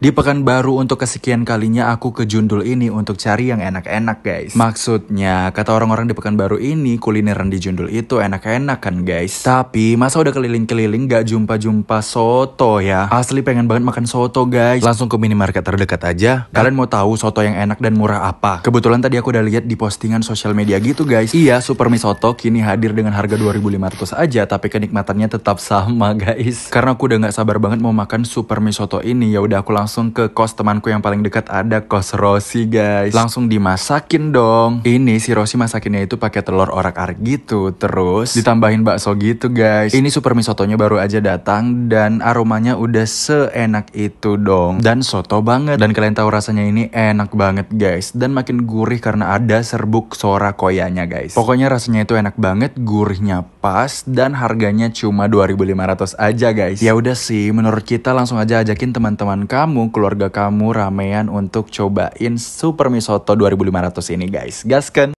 Di Pekanbaru untuk kesekian kalinya aku ke Jundul ini untuk cari yang enak-enak guys. Maksudnya, kata orang-orang di Pekanbaru ini kulineran di Jundul itu enak-enak kan guys. Tapi masa udah keliling-keliling gak jumpa-jumpa soto ya? Asli pengen banget makan soto guys. Langsung ke minimarket terdekat aja. Kalian mau tahu soto yang enak dan murah apa? Kebetulan tadi aku udah lihat di postingan sosial media gitu guys. Iya, Super Mie Soto kini hadir dengan harga 2500 aja tapi kenikmatannya tetap sama guys. Karena aku udah gak sabar banget mau makan Super Mie Soto ini ya udah aku langsung langsung ke kos temanku yang paling dekat ada kos Rosi guys. Langsung dimasakin dong. Ini si Rosi masakinnya itu pakai telur orak-arik gitu. Terus ditambahin bakso gitu guys. Ini super mie sotonya baru aja datang dan aromanya udah seenak itu dong. Dan soto banget. Dan kalian tahu rasanya ini enak banget guys. Dan makin gurih karena ada serbuk sora koyanya guys. Pokoknya rasanya itu enak banget, gurihnya pas dan harganya cuma 2.500 aja guys. Ya udah sih, menurut kita langsung aja ajakin teman-teman kamu, keluarga kamu ramean untuk cobain Super Misoto 2.500 ini guys. Gaskan.